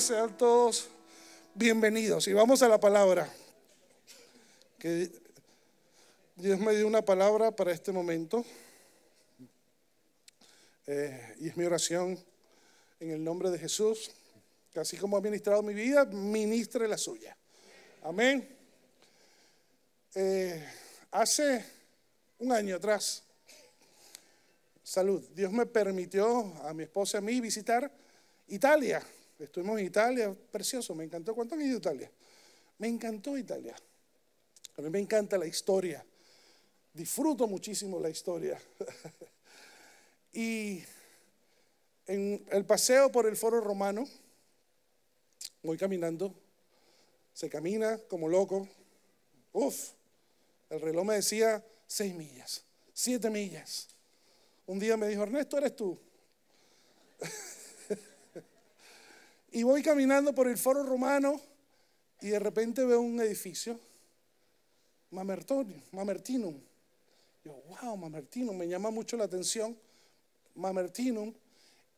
sean todos bienvenidos. Y vamos a la palabra. Que Dios me dio una palabra para este momento. Eh, y es mi oración en el nombre de Jesús, que así como ha ministrado mi vida, ministre la suya. Amén. Eh, hace un año atrás, salud, Dios me permitió a mi esposa y a mí visitar Italia. Estuvimos en Italia, precioso, me encantó. ¿Cuánto han ido a Italia? Me encantó Italia. A mí me encanta la historia. Disfruto muchísimo la historia. y en el paseo por el foro romano, voy caminando, se camina como loco. Uf, el reloj me decía seis millas, siete millas. Un día me dijo, Ernesto, eres tú. Y voy caminando por el foro romano y de repente veo un edificio, Mamertonio, Mamertinum. Yo, wow, Mamertinum, me llama mucho la atención, Mamertinum.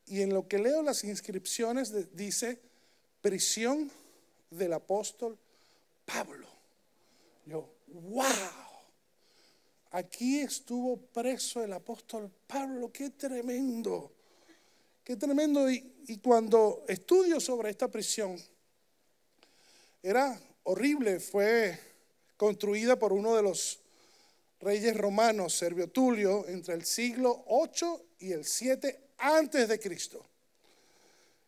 Y en lo que leo las inscripciones dice, prisión del apóstol Pablo. Yo, wow, aquí estuvo preso el apóstol Pablo, qué tremendo. Qué tremendo. Y, cuando estudio sobre esta prisión, era horrible, fue construida por uno de los reyes romanos, Servio Tulio, entre el siglo 8 y el 7 antes de Cristo.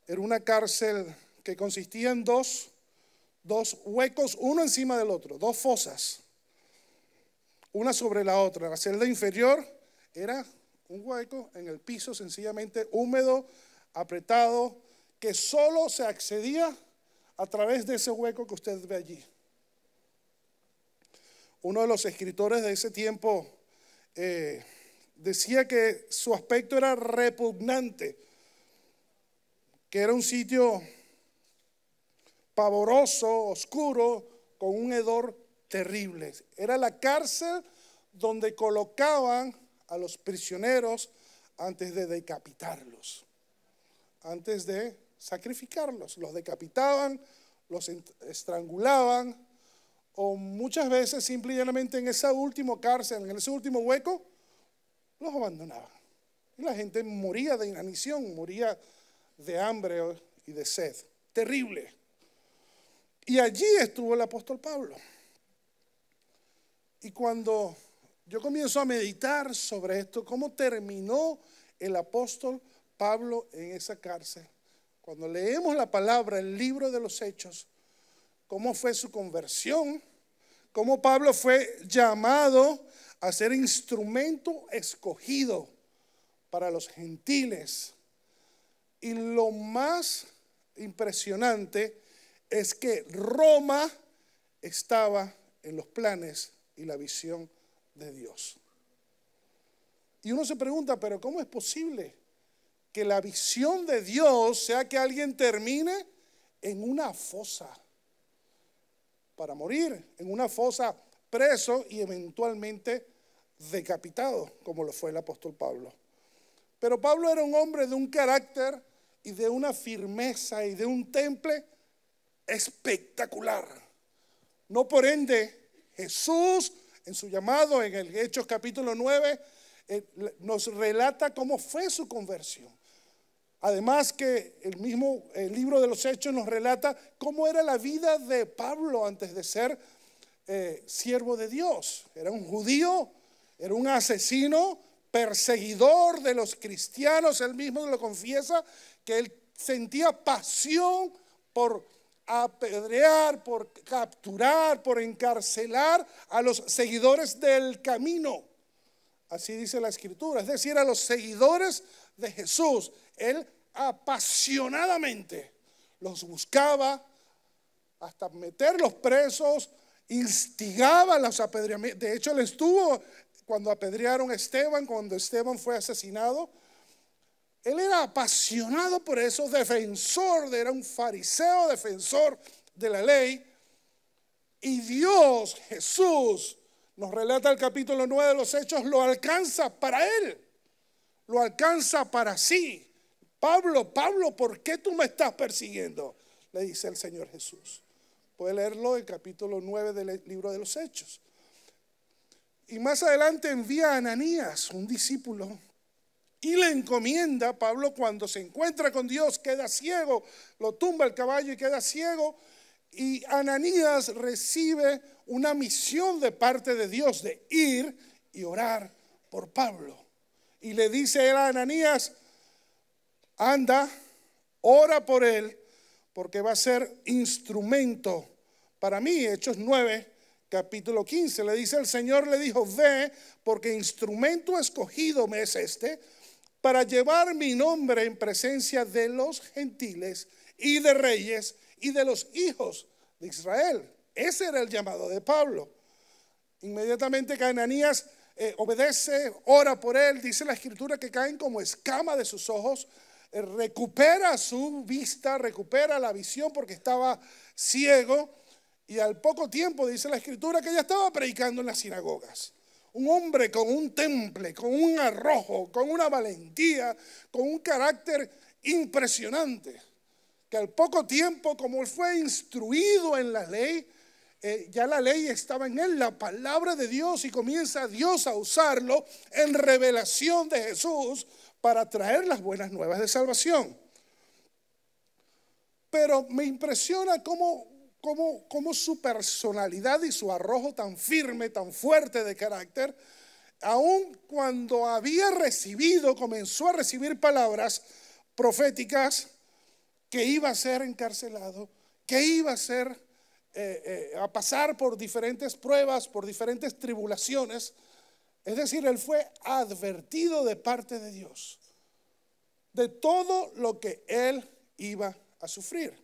Era una cárcel que consistía en dos, dos huecos, uno encima del otro, dos fosas, una sobre la otra. La celda inferior era un hueco en el piso sencillamente húmedo, apretado, que solo se accedía a través de ese hueco que usted ve allí. Uno de los escritores de ese tiempo eh, decía que su aspecto era repugnante, que era un sitio pavoroso, oscuro, con un hedor terrible. Era la cárcel donde colocaban a los prisioneros antes de decapitarlos, antes de sacrificarlos. Los decapitaban, los estrangulaban, o muchas veces simplemente en esa última cárcel, en ese último hueco, los abandonaban. Y la gente moría de inanición, moría de hambre y de sed. Terrible. Y allí estuvo el apóstol Pablo. Y cuando yo comienzo a meditar sobre esto, cómo terminó el apóstol Pablo en esa cárcel. Cuando leemos la palabra, el libro de los hechos, cómo fue su conversión, cómo Pablo fue llamado a ser instrumento escogido para los gentiles. Y lo más impresionante es que Roma estaba en los planes y la visión de de Dios. Y uno se pregunta, pero ¿cómo es posible que la visión de Dios sea que alguien termine en una fosa para morir, en una fosa preso y eventualmente decapitado, como lo fue el apóstol Pablo? Pero Pablo era un hombre de un carácter y de una firmeza y de un temple espectacular. No por ende, Jesús en su llamado, en el Hechos capítulo 9, eh, nos relata cómo fue su conversión. Además que el mismo libro de los Hechos nos relata cómo era la vida de Pablo antes de ser eh, siervo de Dios. Era un judío, era un asesino, perseguidor de los cristianos. Él mismo lo confiesa, que él sentía pasión por apedrear, por capturar, por encarcelar a los seguidores del camino. Así dice la escritura, es decir, a los seguidores de Jesús. Él apasionadamente los buscaba hasta meterlos presos, instigaba los apedreamientos. De hecho, él estuvo cuando apedrearon a Esteban, cuando Esteban fue asesinado, él era apasionado por eso, defensor, era un fariseo, defensor de la ley. Y Dios, Jesús, nos relata el capítulo 9 de los Hechos, lo alcanza para él, lo alcanza para sí. Pablo, Pablo, ¿por qué tú me estás persiguiendo? Le dice el Señor Jesús. Puede leerlo el capítulo 9 del libro de los Hechos. Y más adelante envía a Ananías, un discípulo, y le encomienda, Pablo cuando se encuentra con Dios queda ciego, lo tumba el caballo y queda ciego. Y Ananías recibe una misión de parte de Dios de ir y orar por Pablo. Y le dice él a Ananías, anda, ora por él, porque va a ser instrumento para mí. Hechos 9, capítulo 15, le dice el Señor, le dijo, ve, porque instrumento escogido me es este para llevar mi nombre en presencia de los gentiles y de reyes y de los hijos de Israel. Ese era el llamado de Pablo. Inmediatamente Cananías eh, obedece, ora por él, dice la escritura que caen como escama de sus ojos, eh, recupera su vista, recupera la visión porque estaba ciego y al poco tiempo dice la escritura que ya estaba predicando en las sinagogas un hombre con un temple, con un arrojo, con una valentía, con un carácter impresionante, que al poco tiempo, como fue instruido en la ley, eh, ya la ley estaba en él, la palabra de Dios, y comienza Dios a usarlo en revelación de Jesús para traer las buenas nuevas de salvación. Pero me impresiona cómo cómo, su personalidad y su arrojo tan firme, tan fuerte de carácter, aun cuando había recibido, comenzó a recibir palabras proféticas que iba a ser encarcelado, que iba a ser eh, eh, a pasar por diferentes pruebas, por diferentes tribulaciones. Es decir, él fue advertido de parte de Dios de todo lo que él iba a sufrir.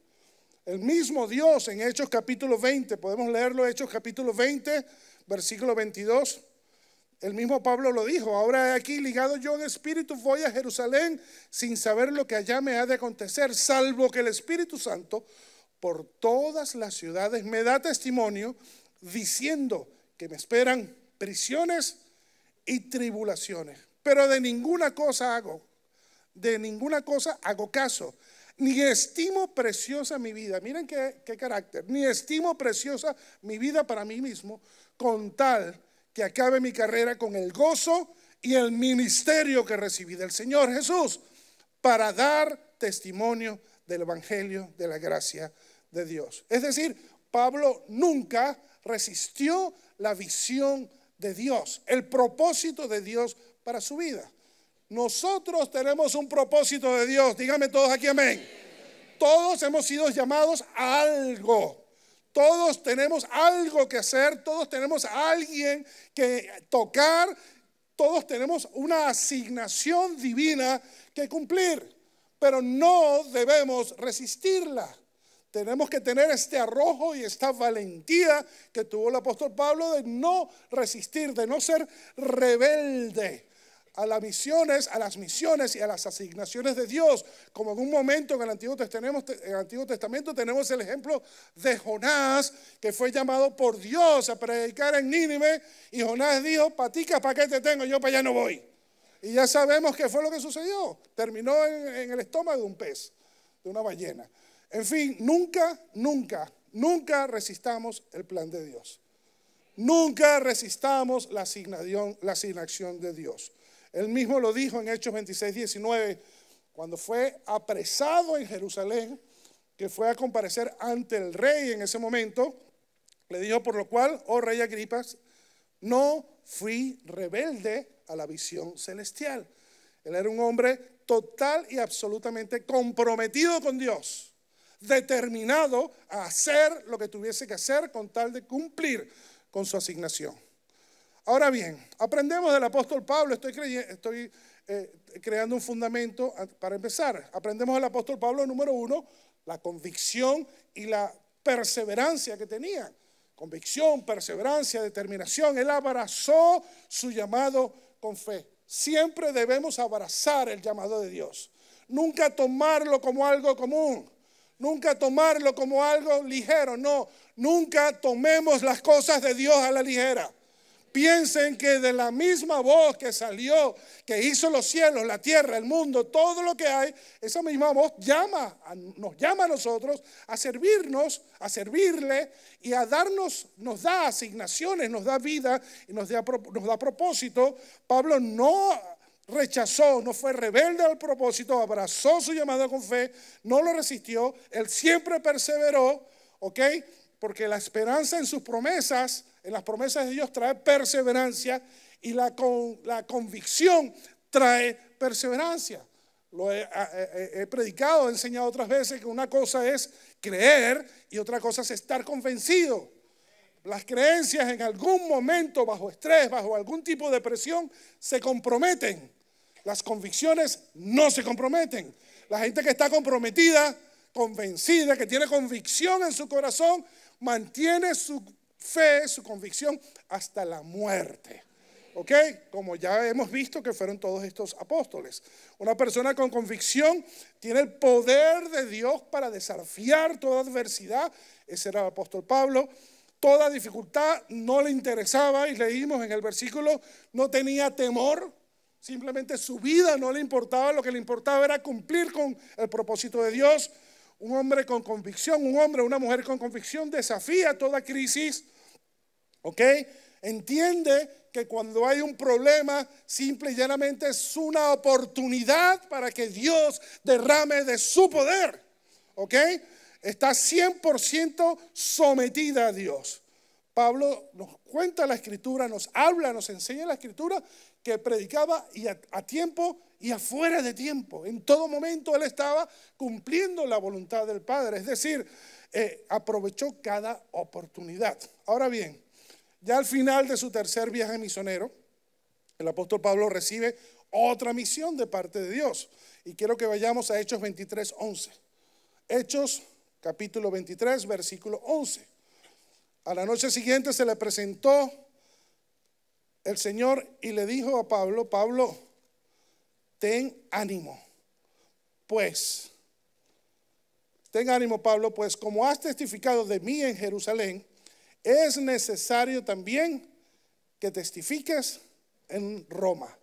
El mismo Dios en Hechos capítulo 20, podemos leerlo Hechos capítulo 20, versículo 22. El mismo Pablo lo dijo, ahora aquí ligado yo en espíritu voy a Jerusalén sin saber lo que allá me ha de acontecer, salvo que el Espíritu Santo por todas las ciudades me da testimonio diciendo que me esperan prisiones y tribulaciones. Pero de ninguna cosa hago, de ninguna cosa hago caso ni estimo preciosa mi vida, miren qué, carácter, ni estimo preciosa mi vida para mí mismo, con tal que acabe mi carrera con el gozo y el ministerio que recibí del Señor Jesús para dar testimonio del Evangelio de la gracia de Dios. Es decir, Pablo nunca resistió la visión de Dios, el propósito de Dios para su vida. Nosotros tenemos un propósito de Dios. Dígame todos aquí amén. Todos hemos sido llamados a algo. Todos tenemos algo que hacer, todos tenemos a alguien que tocar, todos tenemos una asignación divina que cumplir, pero no debemos resistirla. Tenemos que tener este arrojo y esta valentía que tuvo el apóstol Pablo de no resistir, de no ser rebelde a las misiones, a las misiones y a las asignaciones de Dios. Como en un momento en el Antiguo Testamento, tenemos el ejemplo de Jonás, que fue llamado por Dios a predicar en Nínive, y Jonás dijo, patica, ¿para qué te tengo? Yo para allá no voy. Y ya sabemos qué fue lo que sucedió. Terminó en, el estómago de un pez, de una ballena. En fin, nunca, nunca, nunca resistamos el plan de Dios. Nunca resistamos la, asignación, la asignación de Dios. Él mismo lo dijo en Hechos 26, 19, cuando fue apresado en Jerusalén, que fue a comparecer ante el rey en ese momento, le dijo, por lo cual, oh rey Agripas, no fui rebelde a la visión celestial. Él era un hombre total y absolutamente comprometido con Dios, determinado a hacer lo que tuviese que hacer con tal de cumplir con su asignación. Ahora bien, aprendemos del apóstol Pablo, estoy, creyendo, eh, creando un fundamento para empezar. Aprendemos del apóstol Pablo, número uno, la convicción y la perseverancia que tenía. Convicción, perseverancia, determinación. Él abrazó su llamado con fe. Siempre debemos abrazar el llamado de Dios. Nunca tomarlo como algo común. Nunca tomarlo como algo ligero. No, nunca tomemos las cosas de Dios a la ligera. Piensen que de la misma voz que salió, que hizo los cielos, la tierra, el mundo, todo lo que hay, esa misma voz llama, nos llama a nosotros a servirnos, a servirle y a darnos, nos da asignaciones, nos da vida y nos da, nos da propósito. Pablo no rechazó, no fue rebelde al propósito, abrazó su llamada con fe, no lo resistió, él siempre perseveró, ¿ok? Porque la esperanza en sus promesas en las promesas de Dios trae perseverancia y la, la convicción trae perseverancia. Lo he, predicado, he enseñado otras veces que una cosa es creer y otra cosa es estar convencido. Las creencias en algún momento, bajo estrés, bajo algún tipo de presión, se comprometen. Las convicciones no se comprometen. La gente que está comprometida, convencida, que tiene convicción en su corazón, mantiene su fe, su convicción, hasta la muerte. ¿Ok? Como ya hemos visto que fueron todos estos apóstoles. Una persona con convicción tiene el poder de Dios para desafiar toda adversidad. Ese era el apóstol Pablo. Toda dificultad no le interesaba y leímos en el versículo, no tenía temor. Simplemente su vida no le importaba, lo que le importaba era cumplir con el propósito de Dios. Un hombre con convicción, un hombre, una mujer con convicción desafía toda crisis, ¿ok? Entiende que cuando hay un problema, simple y llanamente es una oportunidad para que Dios derrame de su poder, ¿ok? Está 100% sometida a Dios. Pablo nos cuenta la escritura, nos habla, nos enseña la escritura que predicaba y a, a tiempo y afuera de tiempo. En todo momento él estaba cumpliendo la voluntad del Padre, es decir, eh, aprovechó cada oportunidad. Ahora bien, ya al final de su tercer viaje misionero, el apóstol Pablo recibe otra misión de parte de Dios. Y quiero que vayamos a Hechos 23, 11. Hechos capítulo 23, versículo 11. A la noche siguiente se le presentó el Señor y le dijo a Pablo, Pablo, ten ánimo, pues, ten ánimo Pablo, pues como has testificado de mí en Jerusalén, es necesario también que testifiques en Roma.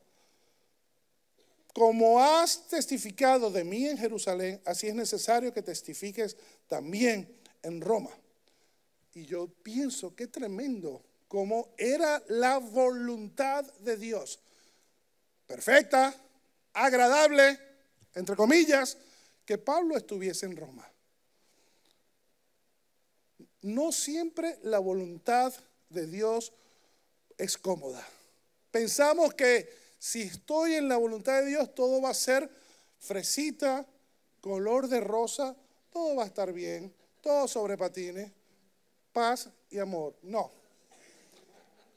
Como has testificado de mí en Jerusalén, así es necesario que testifiques también en Roma. Y yo pienso, qué tremendo, como era la voluntad de Dios. Perfecta, agradable, entre comillas, que Pablo estuviese en Roma. No siempre la voluntad de Dios es cómoda. Pensamos que si estoy en la voluntad de Dios, todo va a ser fresita, color de rosa, todo va a estar bien, todo sobre patines, paz y amor. No.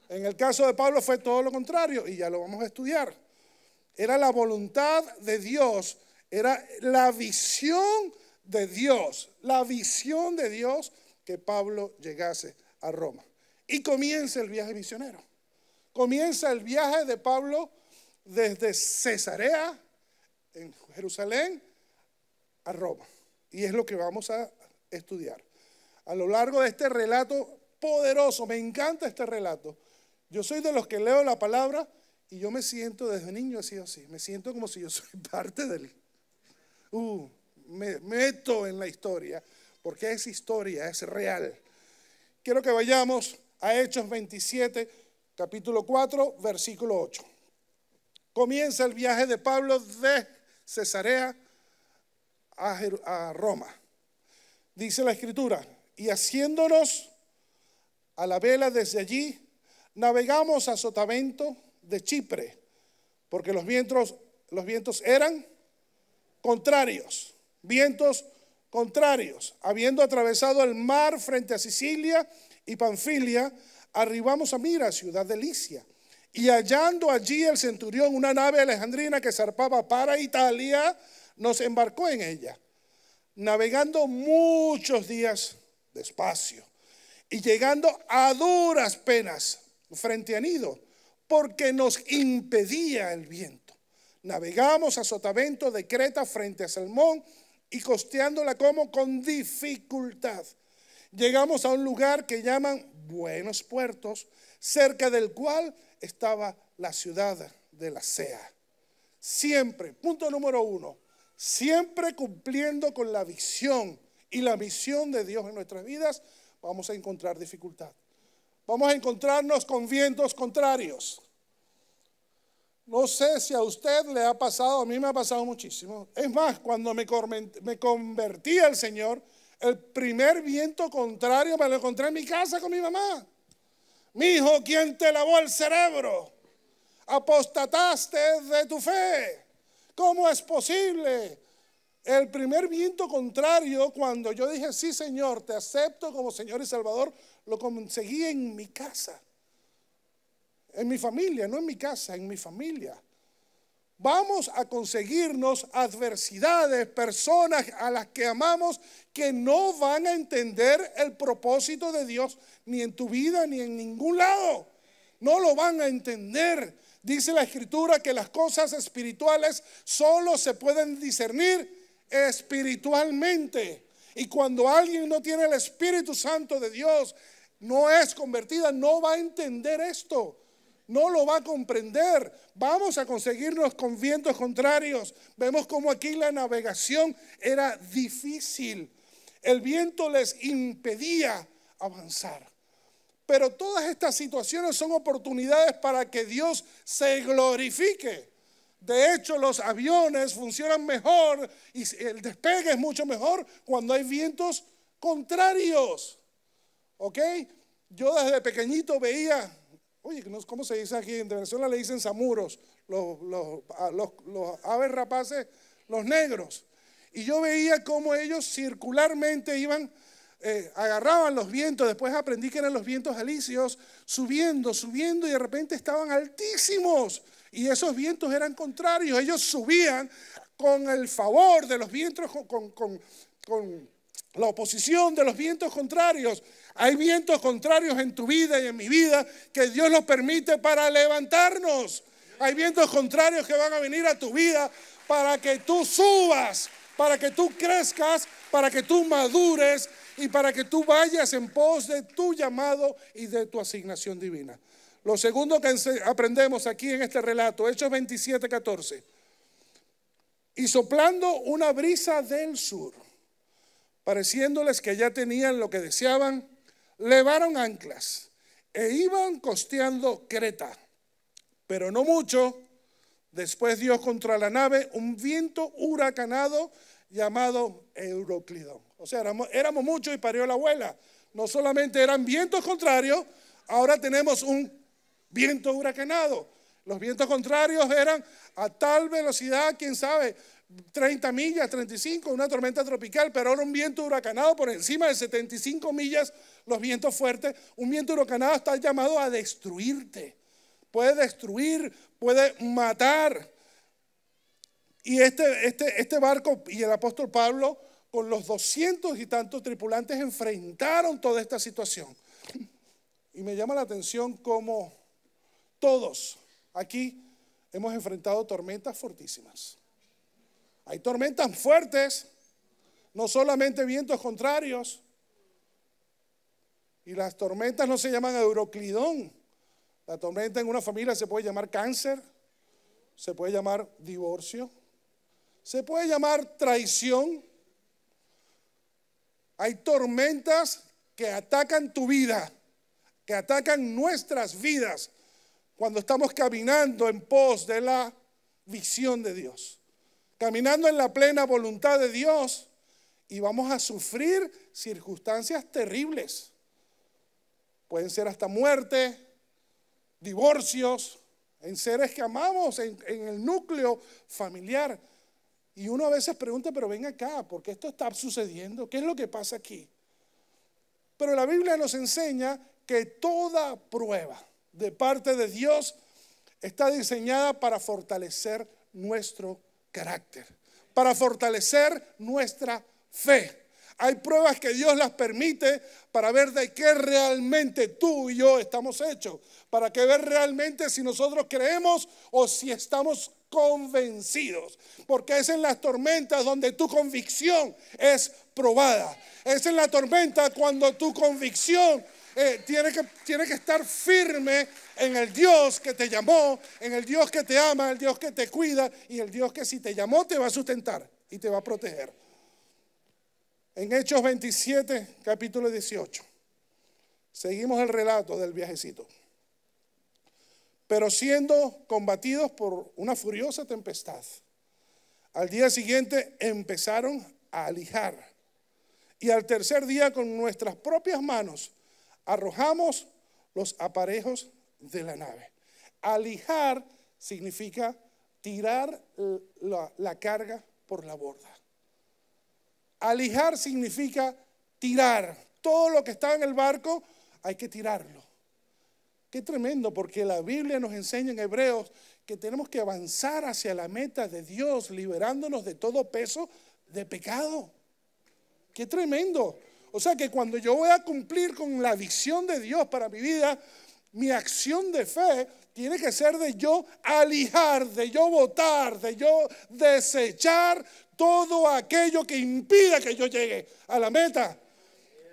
En el caso de Pablo fue todo lo contrario y ya lo vamos a estudiar era la voluntad de Dios, era la visión de Dios, la visión de Dios que Pablo llegase a Roma. Y comienza el viaje misionero. Comienza el viaje de Pablo desde Cesarea, en Jerusalén, a Roma. Y es lo que vamos a estudiar. A lo largo de este relato poderoso, me encanta este relato. Yo soy de los que leo la palabra y yo me siento desde niño así, o así. Me siento como si yo soy parte del... Uh, me meto en la historia, porque es historia, es real. Quiero que vayamos a Hechos 27, capítulo 4, versículo 8. Comienza el viaje de Pablo de Cesarea a, Roma. Dice la escritura, y haciéndonos a la vela desde allí, navegamos a Sotavento de Chipre, porque los vientos, los vientos eran contrarios, vientos contrarios. Habiendo atravesado el mar frente a Sicilia y Panfilia, arribamos a Mira, ciudad de Licia, y hallando allí el centurión una nave alejandrina que zarpaba para Italia, nos embarcó en ella, navegando muchos días despacio y llegando a duras penas frente a Nido porque nos impedía el viento. Navegamos a sotavento de Creta frente a Salmón y costeándola como con dificultad. Llegamos a un lugar que llaman Buenos Puertos, cerca del cual estaba la ciudad de la SEA. Siempre, punto número uno, siempre cumpliendo con la visión y la misión de Dios en nuestras vidas, vamos a encontrar dificultad vamos a encontrarnos con vientos contrarios. No sé si a usted le ha pasado, a mí me ha pasado muchísimo. Es más, cuando me, convertí al Señor, el primer viento contrario me lo encontré en mi casa con mi mamá. Mi hijo, ¿quién te lavó el cerebro? Apostataste de tu fe. ¿Cómo es posible? El primer viento contrario, cuando yo dije, sí Señor, te acepto como Señor y Salvador, lo conseguí en mi casa, en mi familia, no en mi casa, en mi familia. Vamos a conseguirnos adversidades, personas a las que amamos que no van a entender el propósito de Dios ni en tu vida ni en ningún lado. No lo van a entender. Dice la escritura que las cosas espirituales solo se pueden discernir espiritualmente. Y cuando alguien no tiene el Espíritu Santo de Dios, no es convertida, no va a entender esto. No lo va a comprender. Vamos a conseguirnos con vientos contrarios. Vemos como aquí la navegación era difícil. El viento les impedía avanzar. Pero todas estas situaciones son oportunidades para que Dios se glorifique. De hecho, los aviones funcionan mejor y el despegue es mucho mejor cuando hay vientos contrarios. ¿Ok? Yo desde pequeñito veía, oye, ¿cómo se dice aquí? En Venezuela le dicen samuros, ah, los, aves rapaces, los negros. Y yo veía cómo ellos circularmente iban eh, agarraban los vientos, después aprendí que eran los vientos alisios, subiendo, subiendo y de repente estaban altísimos. Y esos vientos eran contrarios. Ellos subían con el favor de los vientos, con, la oposición de los vientos contrarios. Hay vientos contrarios en tu vida y en mi vida que Dios nos permite para levantarnos. Hay vientos contrarios que van a venir a tu vida para que tú subas, para que tú crezcas, para que tú madures y para que tú vayas en pos de tu llamado y de tu asignación divina. Lo segundo que aprendemos aquí en este relato, Hechos 27, 14. Y soplando una brisa del sur, pareciéndoles que ya tenían lo que deseaban, levaron anclas e iban costeando Creta. Pero no mucho, después dio contra la nave un viento huracanado llamado Euroclidón. O sea, éramos, éramos muchos y parió la abuela. No solamente eran vientos contrarios, ahora tenemos un Viento huracanado, Los vientos contrarios eran a tal velocidad, quién sabe, 30 millas, 35, una tormenta tropical, pero era un viento huracanado por encima de 75 millas, los vientos fuertes, un viento huracanado está llamado a destruirte. Puede destruir, puede matar. Y este, este, este barco y el apóstol Pablo, con los 200 y tantos tripulantes, enfrentaron toda esta situación. Y me llama la atención cómo todos aquí hemos enfrentado tormentas fortísimas. Hay tormentas fuertes, no solamente vientos contrarios. Y las tormentas no se llaman euroclidón. La tormenta en una familia se puede llamar cáncer, se puede llamar divorcio, se puede llamar traición. Hay tormentas que atacan tu vida, que atacan nuestras vidas cuando estamos caminando en pos de la visión de Dios, caminando en la plena voluntad de Dios y vamos a sufrir circunstancias terribles. Pueden ser hasta muerte, divorcios, en seres que amamos, en, el núcleo familiar. Y uno a veces pregunta, pero ven acá, ¿por qué esto está sucediendo? ¿Qué es lo que pasa aquí? Pero la Biblia nos enseña que toda prueba, de parte de Dios está diseñada para fortalecer nuestro carácter, para fortalecer nuestra fe. Hay pruebas que Dios las permite para ver de qué realmente tú y yo estamos hechos, para que ver realmente si nosotros creemos o si estamos convencidos, porque es en las tormentas donde tu convicción es probada, es en la tormenta cuando tu convicción eh, tiene, que, tiene que estar firme en el Dios que te llamó, en el Dios que te ama, el Dios que te cuida y el Dios que si te llamó te va a sustentar y te va a proteger. En Hechos 27, capítulo 18, seguimos el relato del viajecito. Pero siendo combatidos por una furiosa tempestad, al día siguiente empezaron a alijar. Y al tercer día con nuestras propias manos arrojamos los aparejos de la nave. Alijar significa tirar la, carga por la borda. Alijar significa tirar. Todo lo que está en el barco hay que tirarlo. Qué tremendo, porque la Biblia nos enseña en Hebreos que tenemos que avanzar hacia la meta de Dios, liberándonos de todo peso de pecado. Qué tremendo. O sea que cuando yo voy a cumplir con la visión de Dios para mi vida, mi acción de fe tiene que ser de yo alijar, de yo votar, de yo desechar todo aquello que impida que yo llegue a la meta.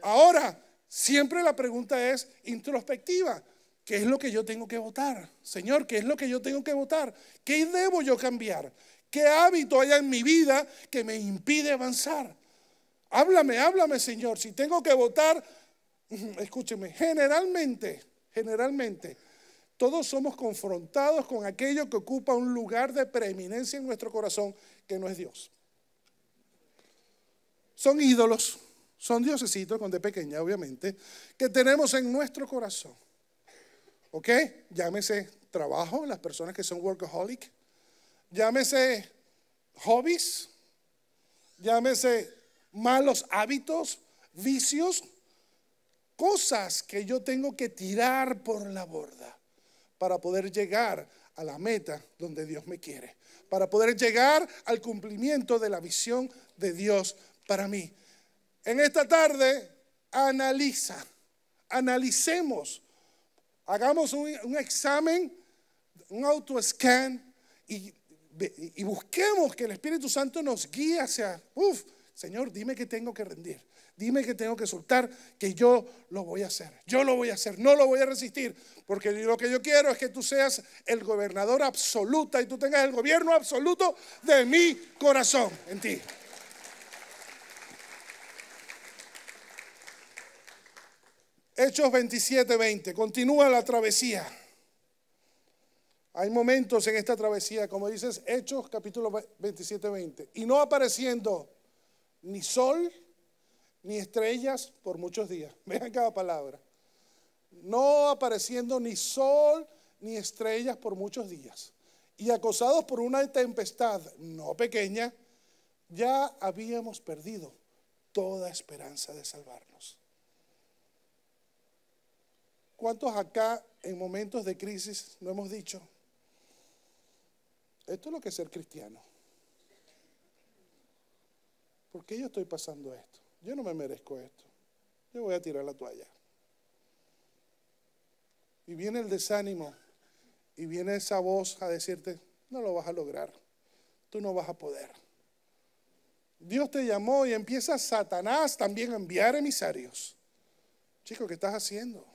Ahora, siempre la pregunta es introspectiva. ¿Qué es lo que yo tengo que votar? Señor, ¿qué es lo que yo tengo que votar? ¿Qué debo yo cambiar? ¿Qué hábito hay en mi vida que me impide avanzar? Háblame, háblame, Señor. Si tengo que votar, escúcheme, generalmente, generalmente, todos somos confrontados con aquello que ocupa un lugar de preeminencia en nuestro corazón, que no es Dios. Son ídolos, son diosesitos, cuando es pequeña, obviamente, que tenemos en nuestro corazón. ¿Ok? Llámese trabajo, las personas que son workaholic. Llámese hobbies. Llámese malos hábitos, vicios, cosas que yo tengo que tirar por la borda para poder llegar a la meta donde Dios me quiere, para poder llegar al cumplimiento de la visión de Dios para mí. En esta tarde, analiza, analicemos, hagamos un, examen, un auto scan y busquemos que el Espíritu Santo nos guíe hacia, uff, Señor, dime que tengo que rendir, dime que tengo que soltar, que yo lo voy a hacer, yo lo voy a hacer, no lo voy a resistir, porque lo que yo quiero es que tú seas el gobernador absoluta y tú tengas el gobierno absoluto de mi corazón en ti. Hechos 27, 20. Continúa la travesía. Hay momentos en esta travesía, como dices, Hechos capítulo 27, 20. Y no apareciendo ni sol, ni estrellas por muchos días. Vean cada palabra. No apareciendo ni sol, ni estrellas por muchos días. Y acosados por una tempestad no pequeña, ya habíamos perdido toda esperanza de salvarnos. ¿Cuántos acá en momentos de crisis no hemos dicho, esto es lo que es ser cristiano? ¿por qué yo estoy pasando esto? Yo no me merezco esto. Yo voy a tirar la toalla. Y viene el desánimo y viene esa voz a decirte, no lo vas a lograr, tú no vas a poder. Dios te llamó y empieza Satanás también a enviar emisarios. Chico, ¿qué estás haciendo?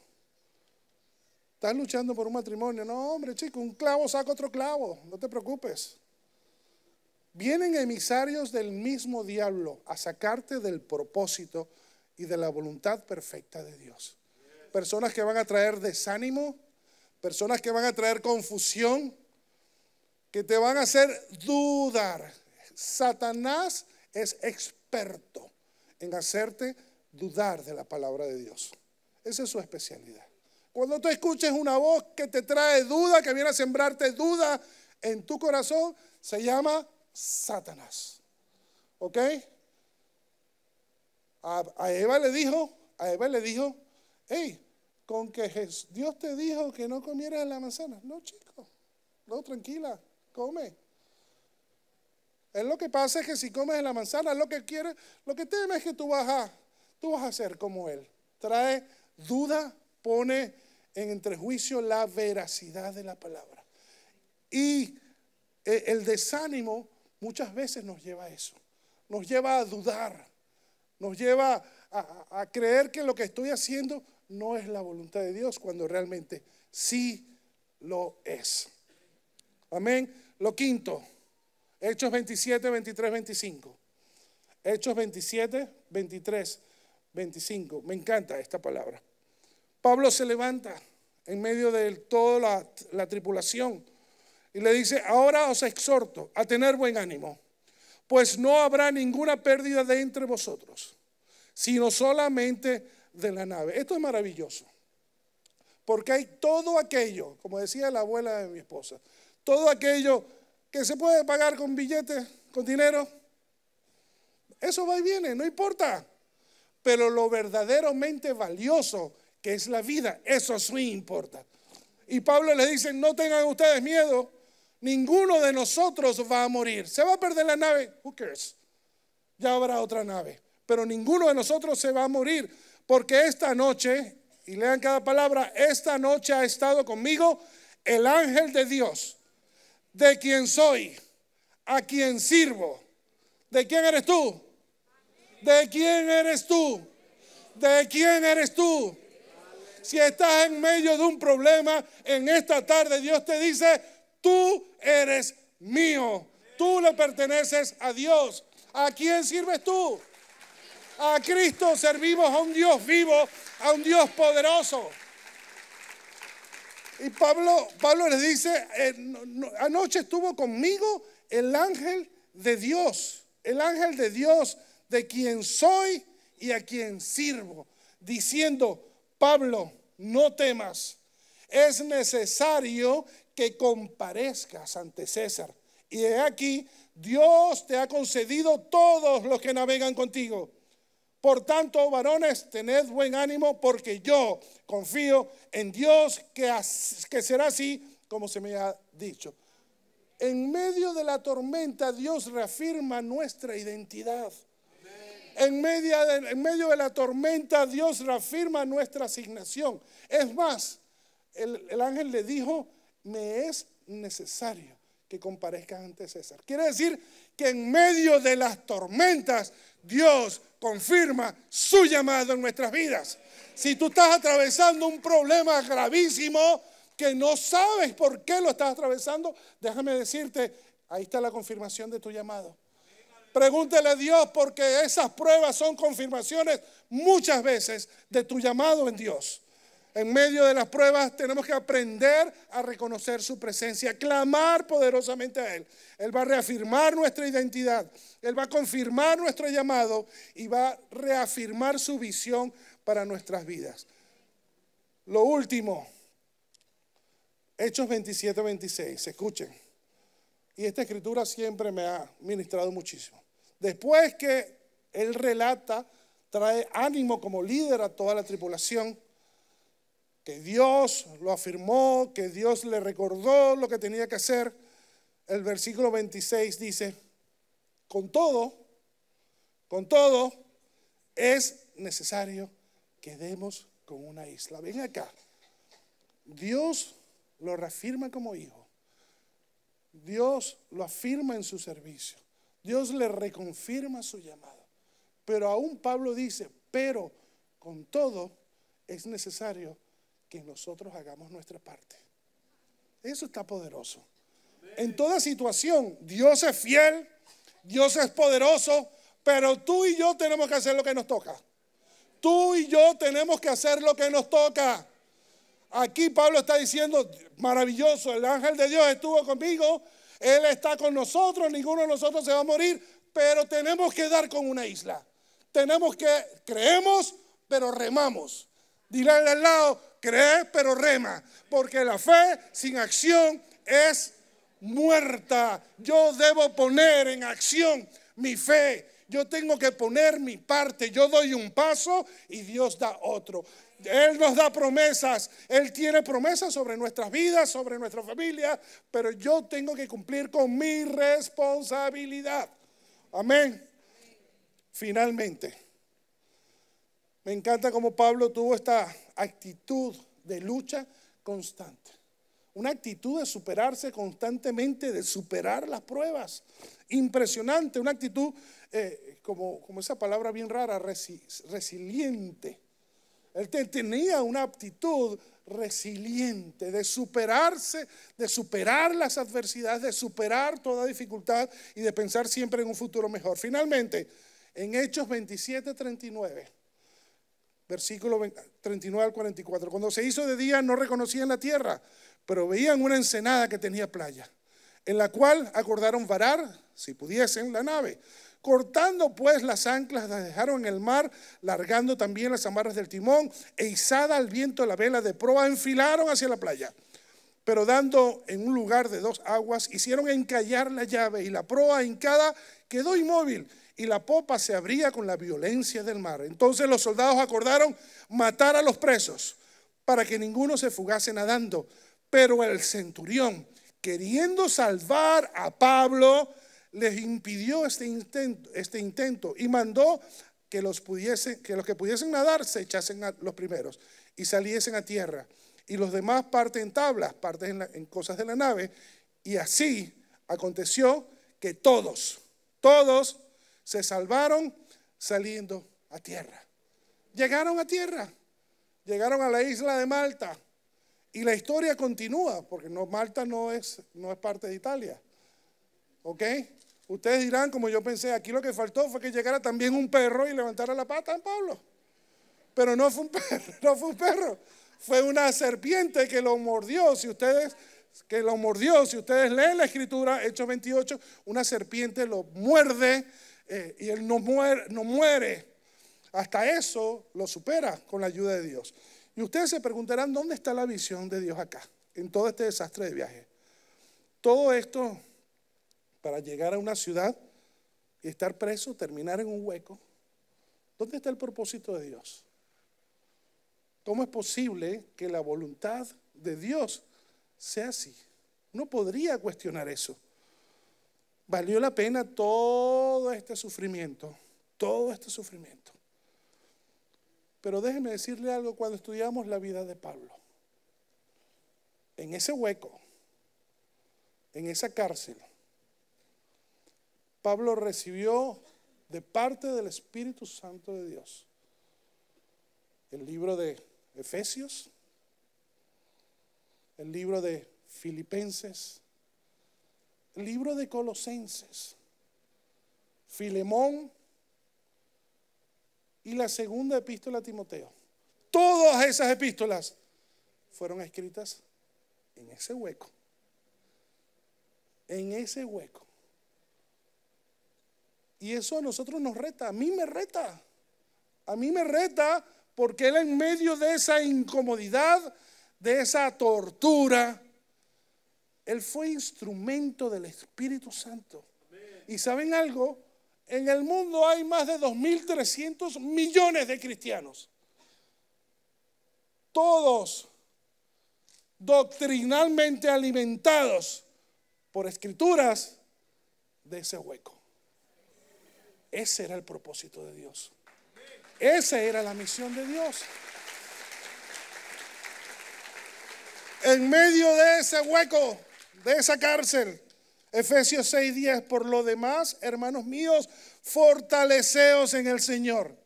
Estás luchando por un matrimonio. No, hombre, chico, un clavo saca otro clavo, no te preocupes. Vienen emisarios del mismo diablo a sacarte del propósito y de la voluntad perfecta de Dios. Personas que van a traer desánimo, personas que van a traer confusión, que te van a hacer dudar. Satanás es experto en hacerte dudar de la palabra de Dios. Esa es su especialidad. Cuando tú escuches una voz que te trae duda, que viene a sembrarte duda en tu corazón, se llama Satanás. ¿Ok? A, Eva le dijo, a Eva le dijo, hey, con que Dios te dijo que no comieras la manzana. No, chico, no, tranquila, come. Es lo que pasa es que si comes la manzana, lo que quiere, lo que teme es que tú vas a, tú vas a ser como él. Trae duda, pone en entrejuicio la veracidad de la palabra. Y eh, el desánimo muchas veces nos lleva a eso. Nos lleva a dudar, nos lleva a, creer que lo que estoy haciendo no es la voluntad de Dios cuando realmente sí lo es. Amén. Lo quinto, Hechos 27, 23, 25. Hechos 27, 23, 25. Me encanta esta palabra. Pablo se levanta en medio de toda la tripulación y le dice, ahora os exhorto a tener buen ánimo, pues no habrá ninguna pérdida de entre vosotros, sino solamente de la nave. Esto es maravilloso, porque hay todo aquello, como decía la abuela de mi esposa, todo aquello que se puede pagar con billetes, con dinero, eso va y viene, no importa. Pero lo verdaderamente valioso que es la vida, eso sí importa. Y Pablo le dice, no tengan ustedes miedo, Ninguno de nosotros va a morir. ¿Se va a perder la nave? Who cares? Ya habrá otra nave. Pero ninguno de nosotros se va a morir. Porque esta noche, y lean cada palabra, esta noche ha estado conmigo el ángel de Dios, de quien soy, a quien sirvo. ¿De quién eres tú? ¿De quién eres tú? ¿De quién eres tú? Si estás en medio de un problema, en esta tarde Dios te dice, tú eres mío, tú le perteneces a Dios. ¿A quién sirves tú? A Cristo servimos a un Dios vivo, a un Dios poderoso. Y Pablo, Pablo les dice, eh, anoche estuvo conmigo el ángel de Dios, el ángel de Dios de quien soy y a quien sirvo, diciendo, Pablo, no temas, es necesario que comparezcas ante César. Y he aquí, Dios te ha concedido todos los que navegan contigo. Por tanto, varones, tened buen ánimo porque yo confío en Dios que, será así como se me ha dicho. En medio de la tormenta Dios reafirma nuestra identidad. En medio, de, la tormenta Dios reafirma nuestra asignación. Es más, el ángel le dijo me es necesario que comparezcas ante César. Quiere decir que en medio de las tormentas, Dios confirma su llamado en nuestras vidas. Si tú estás atravesando un problema gravísimo que no sabes por qué lo estás atravesando, déjame decirte, ahí está la confirmación de tu llamado. Pregúntele a Dios porque esas pruebas son confirmaciones muchas veces de tu llamado en Dios. En medio de las pruebas tenemos que aprender a reconocer su presencia, clamar poderosamente a Él. Él va a reafirmar nuestra identidad, Él va a confirmar nuestro llamado y va a reafirmar su visión para nuestras vidas. Lo último, Hechos 27, 26, escuchen. Y esta escritura siempre me ha ministrado muchísimo. Después que Él relata, trae ánimo como líder a toda la tripulación Dios lo afirmó, que Dios le recordó lo que tenía que hacer, el versículo 26 dice, con todo, con todo, es necesario que demos con una isla. Ven acá, Dios lo reafirma como hijo, Dios lo afirma en su servicio, Dios le reconfirma su llamado, pero aún Pablo dice, pero con todo es necesario que nosotros hagamos nuestra parte. Eso está poderoso. En toda situación, Dios es fiel, Dios es poderoso, pero tú y yo tenemos que hacer lo que nos toca. Tú y yo tenemos que hacer lo que nos toca. Aquí Pablo está diciendo, maravilloso, el ángel de Dios estuvo conmigo, Él está con nosotros, ninguno de nosotros se va a morir, pero tenemos que dar con una isla. Tenemos que, creemos, pero remamos. Dile al lado, cree pero rema, porque la fe sin acción es muerta. Yo debo poner en acción mi fe. Yo tengo que poner mi parte. Yo doy un paso y Dios da otro. Él nos da promesas. Él tiene promesas sobre nuestras vidas, sobre nuestra familia. Pero yo tengo que cumplir con mi responsabilidad. Amén. Finalmente. Me encanta cómo Pablo tuvo esta actitud de lucha constante. Una actitud de superarse constantemente, de superar las pruebas. Impresionante, una actitud eh, como, esa palabra bien rara, resiliente. Él tenía una actitud resiliente, de superarse, de superar las adversidades, de superar toda dificultad y de pensar siempre en un futuro mejor. Finalmente, en Hechos 27, 39 versículo 39 al 44. Cuando se hizo de día no reconocían la tierra, pero veían una ensenada que tenía playa, en la cual acordaron varar, si pudiesen, la nave. Cortando pues las anclas, las dejaron en el mar, largando también las amarras del timón, e izada al viento la vela de proa, enfilaron hacia la playa. Pero dando en un lugar de dos aguas, hicieron encallar la llave y la proa hincada quedó inmóvil y la popa se abría con la violencia del mar. Entonces los soldados acordaron matar a los presos para que ninguno se fugase nadando. Pero el centurión, queriendo salvar a Pablo, les impidió este intento, este y mandó que los, que pudiesen nadar se echasen los primeros y saliesen a tierra. Y los demás parten en tablas, parten en, en cosas de la nave. Y así aconteció que todos, todos se salvaron saliendo a tierra. Llegaron a tierra, llegaron a la isla de Malta y la historia continúa, porque Malta no es, no es parte de Italia. ¿Ok? Ustedes dirán, como yo pensé, aquí lo que faltó fue que llegara también un perro y levantara la pata en Pablo. Pero no fue un perro, no fue un perro. Fue una serpiente que lo mordió. Si ustedes que lo mordió. Si ustedes leen la escritura, Hechos 28, una serpiente lo muerde eh, y él no muere, no muere. Hasta eso lo supera con la ayuda de Dios. Y ustedes se preguntarán, ¿dónde está la visión de Dios acá? En todo este desastre de viaje. Todo esto para llegar a una ciudad y estar preso, terminar en un hueco. ¿Dónde está el propósito de Dios? ¿Cómo es posible que la voluntad de Dios sea así? No podría cuestionar eso. Valió la pena todo este sufrimiento, todo este sufrimiento. Pero déjeme decirle algo cuando estudiamos la vida de Pablo. En ese hueco, en esa cárcel, Pablo recibió de parte del Espíritu Santo de Dios el libro de Efesios, el libro de Filipenses, libro de Colosenses, Filemón y la segunda epístola a Timoteo. Todas esas epístolas fueron escritas en ese hueco. En ese hueco. Y eso a nosotros nos reta, a mí me reta. A mí me reta porque él en medio de esa incomodidad, de esa tortura, él fue instrumento del Espíritu Santo. Y saben algo, en el mundo hay más de 2.300 millones de cristianos. Todos doctrinalmente alimentados por escrituras de ese hueco. Ese era el propósito de Dios. Esa era la misión de Dios. En medio de ese hueco de esa cárcel. Efesios 6:10, por lo demás, hermanos míos, fortaleceos en el Señor,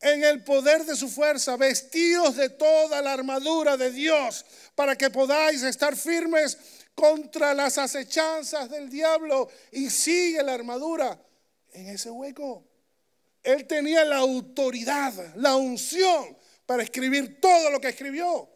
en el poder de su fuerza, Vestidos de toda la armadura de Dios, para que podáis estar firmes contra las acechanzas del diablo y sigue la armadura en ese hueco. Él tenía la autoridad, la unción para escribir todo lo que escribió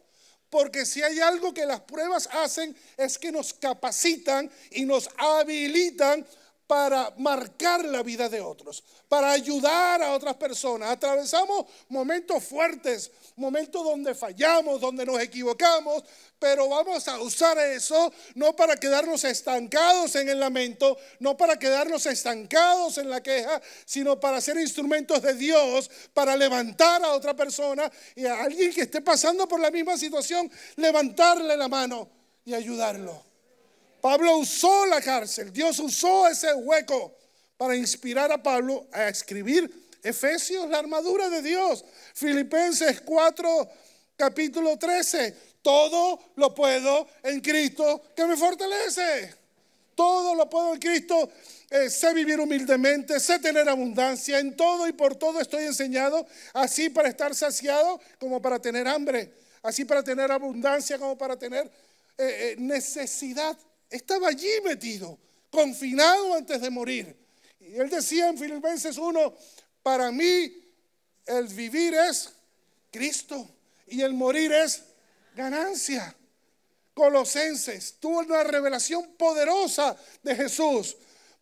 porque si hay algo que las pruebas hacen es que nos capacitan y nos habilitan para marcar la vida de otros, para ayudar a otras personas. Atravesamos momentos fuertes, momentos donde fallamos, donde nos equivocamos, pero vamos a usar eso no para quedarnos estancados en el lamento, no para quedarnos estancados en la queja, sino para ser instrumentos de Dios, para levantar a otra persona y a alguien que esté pasando por la misma situación, levantarle la mano y ayudarlo. Pablo usó la cárcel, Dios usó ese hueco para inspirar a Pablo a escribir Efesios, la armadura de Dios, Filipenses 4, capítulo 13, todo lo puedo en Cristo que me fortalece, todo lo puedo en Cristo, eh, sé vivir humildemente, sé tener abundancia, en todo y por todo estoy enseñado, así para estar saciado como para tener hambre, así para tener abundancia como para tener eh, eh, necesidad. Estaba allí metido, confinado antes de morir. Y él decía en Filipenses 1, para mí el vivir es Cristo y el morir es ganancia. Colosenses tuvo una revelación poderosa de Jesús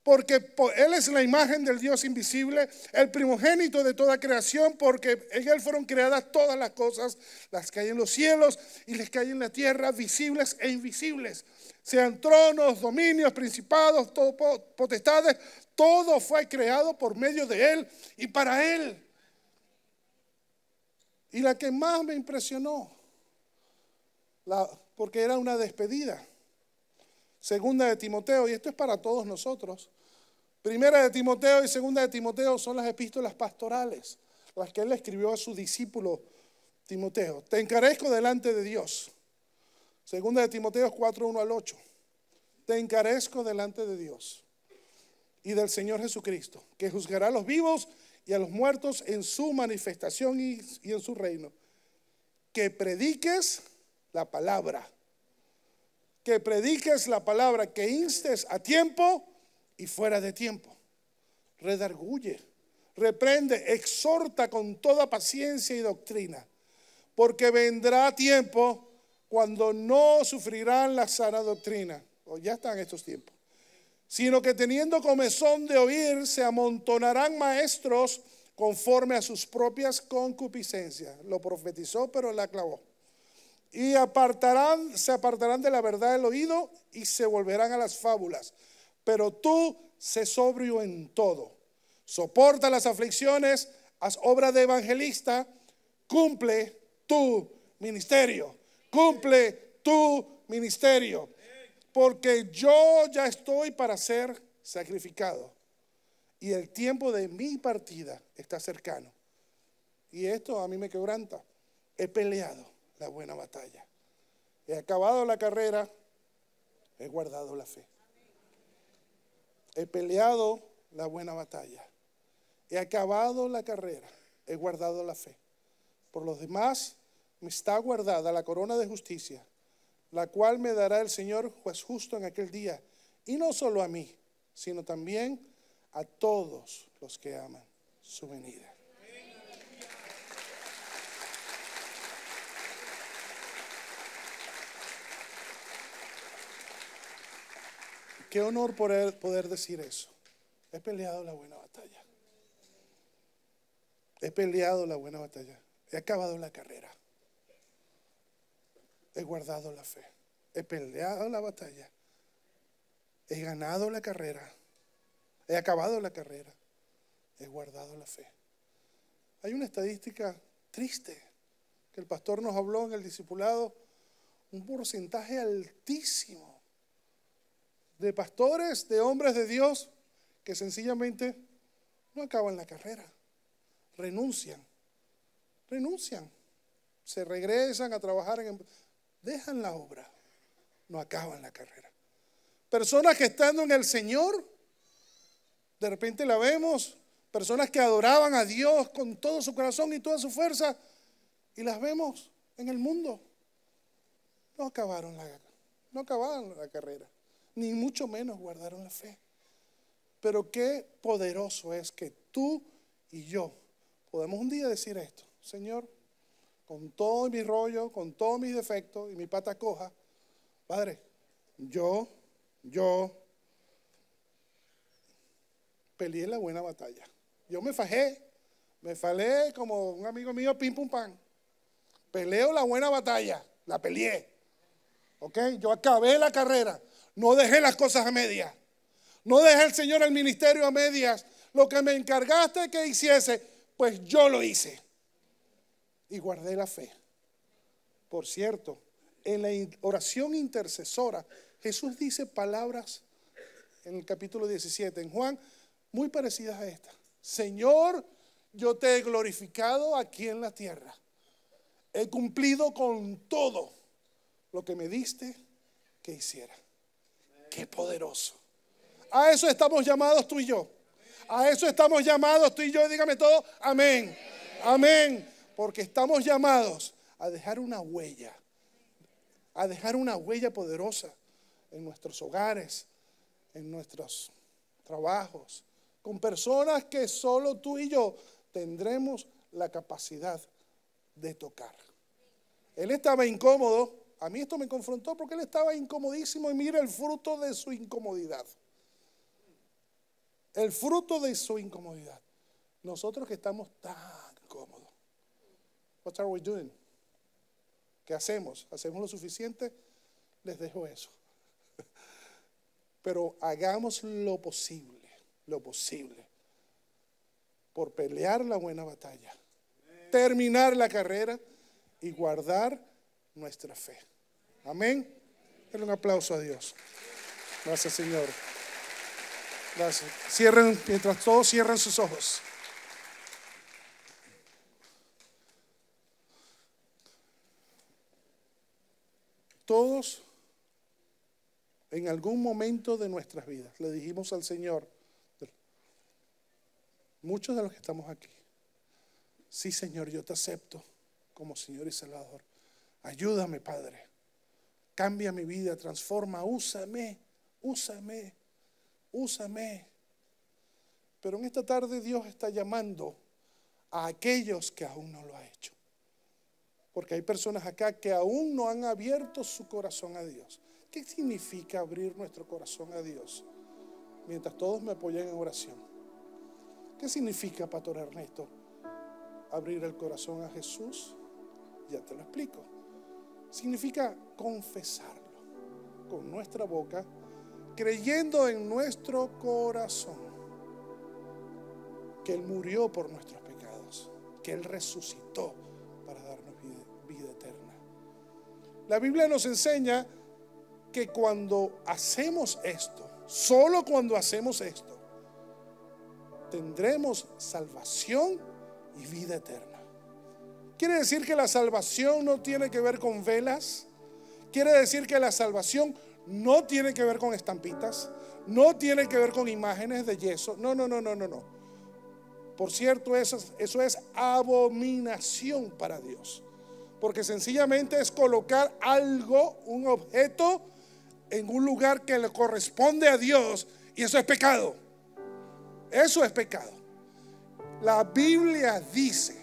porque Él es la imagen del Dios invisible, el primogénito de toda creación, porque en Él fueron creadas todas las cosas, las que hay en los cielos y las que hay en la tierra, visibles e invisibles, sean tronos, dominios, principados, potestades, todo fue creado por medio de Él y para Él. Y la que más me impresionó, porque era una despedida Segunda de Timoteo, y esto es para todos nosotros. Primera de Timoteo y segunda de Timoteo son las epístolas pastorales, las que él escribió a su discípulo Timoteo. Te encarezco delante de Dios. Segunda de Timoteo 4, 1 al 8. Te encarezco delante de Dios y del Señor Jesucristo, que juzgará a los vivos y a los muertos en su manifestación y, y en su reino. Que prediques la palabra que prediques la palabra, que instes a tiempo y fuera de tiempo. Redarguye, reprende, exhorta con toda paciencia y doctrina, porque vendrá tiempo cuando no sufrirán la sana doctrina, o ya están estos tiempos, sino que teniendo comezón de oír, se amontonarán maestros conforme a sus propias concupiscencias. Lo profetizó, pero la clavó y apartarán, se apartarán de la verdad del oído y se volverán a las fábulas. Pero tú sé sobrio en todo. Soporta las aflicciones, haz obra de evangelista, cumple tu ministerio. Cumple tu ministerio. Porque yo ya estoy para ser sacrificado. Y el tiempo de mi partida está cercano. Y esto a mí me quebranta. He peleado la buena batalla. He acabado la carrera, he guardado la fe. He peleado la buena batalla. He acabado la carrera, he guardado la fe. Por los demás me está guardada la corona de justicia, la cual me dará el Señor juez justo en aquel día, y no solo a mí, sino también a todos los que aman su venida. Qué honor poder, poder decir eso. He peleado la buena batalla. He peleado la buena batalla. He acabado la carrera. He guardado la fe. He peleado la batalla. He ganado la carrera. He acabado la carrera. He guardado la fe. Hay una estadística triste que el pastor nos habló en el discipulado. Un porcentaje altísimo de pastores, de hombres de Dios, que sencillamente no acaban la carrera, renuncian, renuncian, se regresan a trabajar, en, em-, dejan la obra, no acaban la carrera. Personas que estando en el Señor, de repente la vemos, personas que adoraban a Dios con todo su corazón y toda su fuerza, y las vemos en el mundo. No acabaron la, no acabaron la carrera ni mucho menos guardaron la fe. Pero qué poderoso es que tú y yo Podemos un día decir esto, Señor, con todo mi rollo, con todos mis defectos y mi pata coja, Padre, yo, yo peleé la buena batalla. Yo me fajé, me falé como un amigo mío, pim pum pan. Peleo la buena batalla, la peleé. ¿Ok? Yo acabé la carrera. No dejé las cosas a medias. No dejé al Señor el ministerio a medias. Lo que me encargaste que hiciese, pues yo lo hice. Y guardé la fe. Por cierto, en la oración intercesora, Jesús dice palabras en el capítulo 17, en Juan, muy parecidas a esta. Señor, yo te he glorificado aquí en la tierra. He cumplido con todo lo que me diste que hiciera. Qué poderoso. A eso estamos llamados tú y yo. A eso estamos llamados tú y yo. Dígame todo. Amén. Amén. Porque estamos llamados a dejar una huella. A dejar una huella poderosa en nuestros hogares, en nuestros trabajos, con personas que solo tú y yo tendremos la capacidad de tocar. Él estaba incómodo a mí esto me confrontó porque él estaba incomodísimo y mira el fruto de su incomodidad. El fruto de su incomodidad. Nosotros que estamos tan cómodos. What are we doing? ¿Qué hacemos? ¿Hacemos lo suficiente? Les dejo eso. Pero hagamos lo posible, lo posible, por pelear la buena batalla, terminar la carrera y guardar nuestra fe. Amén. Denle un aplauso a Dios. Gracias, Señor. Gracias. Cierren, mientras todos cierren sus ojos. Todos, en algún momento de nuestras vidas, le dijimos al Señor, muchos de los que estamos aquí, sí Señor, yo te acepto como Señor y Salvador. Ayúdame, Padre. Cambia mi vida, transforma, úsame, úsame, úsame. Pero en esta tarde Dios está llamando a aquellos que aún no lo han hecho. Porque hay personas acá que aún no han abierto su corazón a Dios. ¿Qué significa abrir nuestro corazón a Dios? Mientras todos me apoyan en oración. ¿Qué significa, Pastor Ernesto, abrir el corazón a Jesús? Ya te lo explico significa confesarlo con nuestra boca, creyendo en nuestro corazón que Él murió por nuestros pecados, que Él resucitó para darnos vida, eterna. La Biblia nos enseña que cuando hacemos esto, solo cuando hacemos esto, tendremos salvación y vida eterna. Quiere decir que la salvación no tiene que ver con velas. Quiere decir que la salvación no tiene que ver con estampitas. No tiene que ver con imágenes de yeso. No, no, no, no, no, no. Por cierto, eso, eso es abominación para Dios. Porque sencillamente es colocar algo, un objeto, en un lugar que le corresponde a Dios. Y eso es pecado. Eso es pecado. La Biblia dice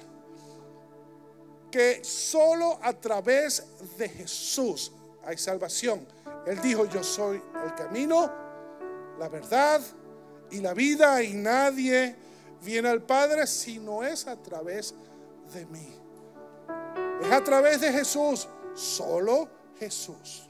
que solo a través de Jesús hay salvación. Él dijo, yo soy el camino, la verdad y la vida y nadie viene al Padre si no es a través de mí. Es a través de Jesús, solo Jesús.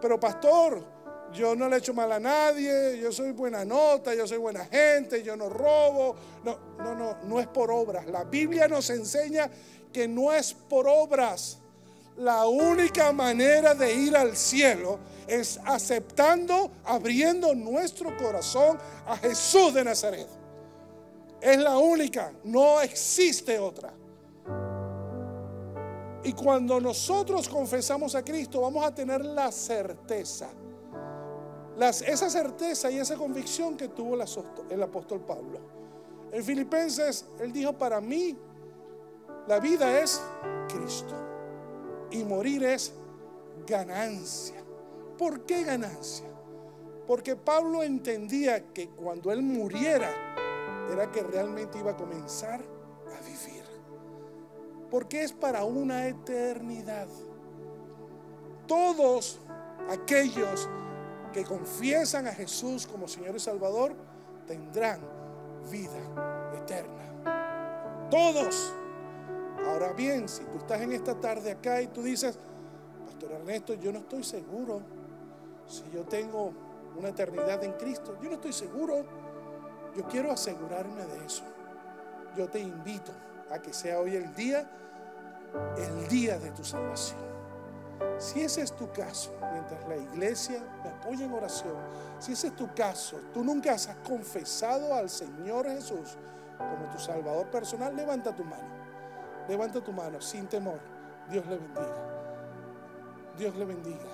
Pero pastor, yo no le echo mal a nadie, yo soy buena nota, yo soy buena gente, yo no robo. No, no, no, no es por obras. La Biblia nos enseña que no es por obras. La única manera de ir al cielo es aceptando, abriendo nuestro corazón a Jesús de Nazaret. Es la única, no existe otra. Y cuando nosotros confesamos a Cristo, vamos a tener la certeza esa certeza y esa convicción que tuvo el, el apóstol Pablo. En Filipenses, él dijo, para mí la vida es Cristo y morir es ganancia. ¿Por qué ganancia? Porque Pablo entendía que cuando él muriera era que realmente iba a comenzar a vivir. Porque es para una eternidad. Todos aquellos que confiesan a Jesús como Señor y Salvador tendrán vida eterna. Todos. Ahora bien, si tú estás en esta tarde acá y tú dices, Pastor Ernesto, yo no estoy seguro si yo tengo una eternidad en Cristo, yo no estoy seguro, yo quiero asegurarme de eso. Yo te invito a que sea hoy el día, el día de tu salvación. Si ese es tu caso, mientras la iglesia me apoya en oración, si ese es tu caso, tú nunca has confesado al Señor Jesús como tu Salvador personal, levanta tu mano. Levanta tu mano sin temor. Dios le bendiga. Dios le bendiga.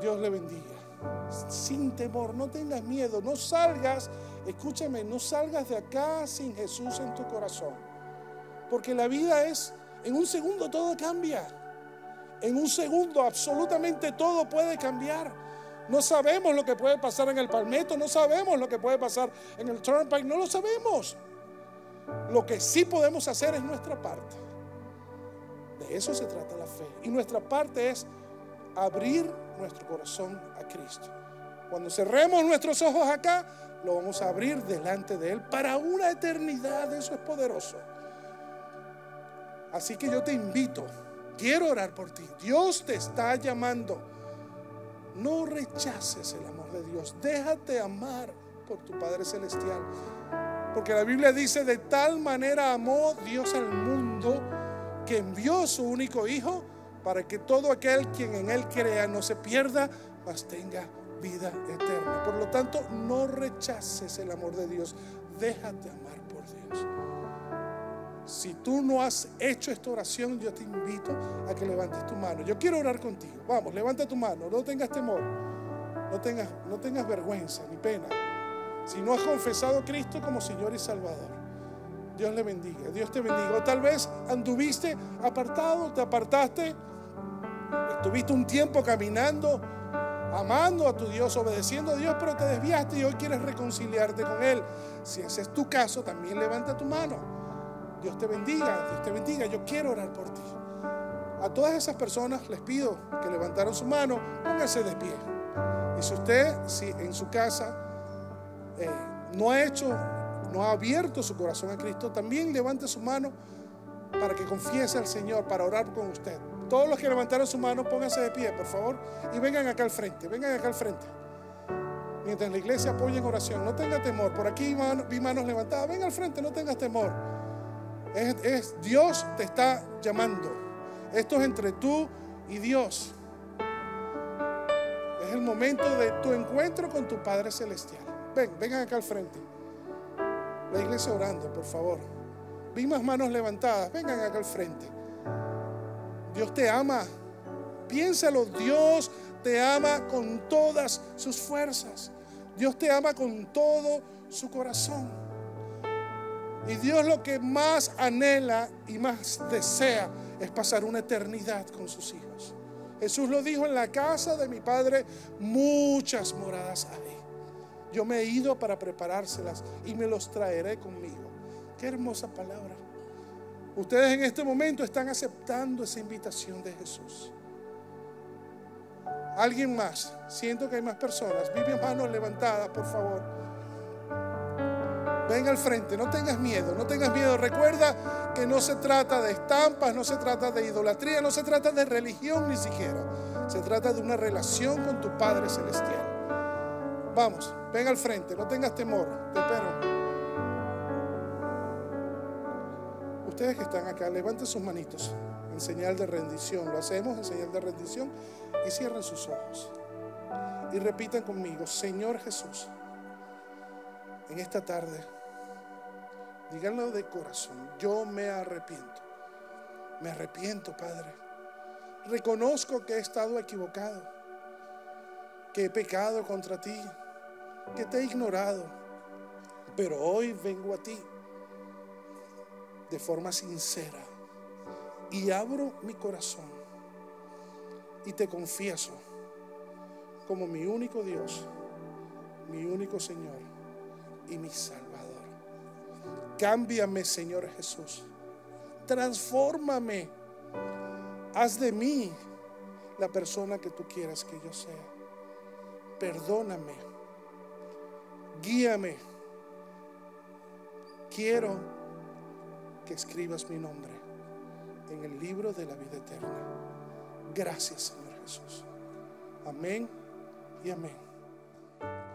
Dios le bendiga. Sin temor, no tengas miedo, no salgas, escúchame, no salgas de acá sin Jesús en tu corazón. Porque la vida es, en un segundo todo cambia. En un segundo absolutamente todo puede cambiar. No sabemos lo que puede pasar en el Palmetto, no sabemos lo que puede pasar en el Turnpike, no lo sabemos. Lo que sí podemos hacer es nuestra parte. De eso se trata la fe. Y nuestra parte es abrir nuestro corazón a Cristo. Cuando cerremos nuestros ojos acá, lo vamos a abrir delante de Él para una eternidad. Eso es poderoso. Así que yo te invito Quiero orar por ti. Dios te está llamando. No rechaces el amor de Dios. Déjate amar por tu Padre Celestial. Porque la Biblia dice, de tal manera amó Dios al mundo que envió su único Hijo para que todo aquel quien en Él crea no se pierda, mas tenga vida eterna. Por lo tanto, no rechaces el amor de Dios. Déjate amar por Dios. Si tú no has hecho esta oración, yo te invito a que levantes tu mano. Yo quiero orar contigo. Vamos, levanta tu mano. No tengas temor. No tengas, no tengas vergüenza ni pena. Si no has confesado a Cristo como Señor y Salvador. Dios le bendiga, Dios te bendiga. O tal vez anduviste apartado, te apartaste, estuviste un tiempo caminando, amando a tu Dios, obedeciendo a Dios, pero te desviaste y hoy quieres reconciliarte con Él. Si ese es tu caso, también levanta tu mano. Dios te bendiga, Dios te bendiga, yo quiero orar por ti. A todas esas personas les pido que levantaron su mano, pónganse de pie. Y si usted, si en su casa eh, no ha hecho, no ha abierto su corazón a Cristo, también levante su mano para que confiese al Señor, para orar con usted. Todos los que levantaron su mano, pónganse de pie, por favor, y vengan acá al frente, vengan acá al frente. Mientras la iglesia apoya en oración, no tenga temor. Por aquí vi manos levantadas, Vengan al frente, no tengas temor. Es, Dios te está llamando. Esto es entre tú y Dios. Es el momento de tu encuentro con tu Padre Celestial. Ven, vengan acá al frente. La iglesia orando, por favor. Vi más manos levantadas. Vengan acá al frente. Dios te ama. Piénsalo, Dios te ama con todas sus fuerzas. Dios te ama con todo su corazón. Y Dios lo que más anhela y más desea es pasar una eternidad con sus hijos. Jesús lo dijo en la casa de mi Padre, muchas moradas hay. Yo me he ido para preparárselas y me los traeré conmigo. Qué hermosa palabra. Ustedes en este momento están aceptando esa invitación de Jesús. Alguien más, siento que hay más personas. Vive manos levantadas, por favor. Ven al frente, no tengas miedo, no tengas miedo. Recuerda que no se trata de estampas, no se trata de idolatría, no se trata de religión ni siquiera. Se trata de una relación con tu Padre Celestial. Vamos, ven al frente, no tengas temor, te espero. Ustedes que están acá, levanten sus manitos en señal de rendición. Lo hacemos en señal de rendición y cierren sus ojos. Y repitan conmigo, Señor Jesús, en esta tarde Díganlo de corazón. Yo me arrepiento. Me arrepiento, Padre. Reconozco que he estado equivocado, que he pecado contra ti, que te he ignorado. Pero hoy vengo a ti de forma sincera y abro mi corazón y te confieso como mi único Dios, mi único Señor y mi Salvador. Cámbiame, Señor Jesús. Transfórmame. Haz de mí la persona que tú quieras que yo sea. Perdóname. Guíame. Quiero que escribas mi nombre en el libro de la vida eterna. Gracias, Señor Jesús. Amén y amén.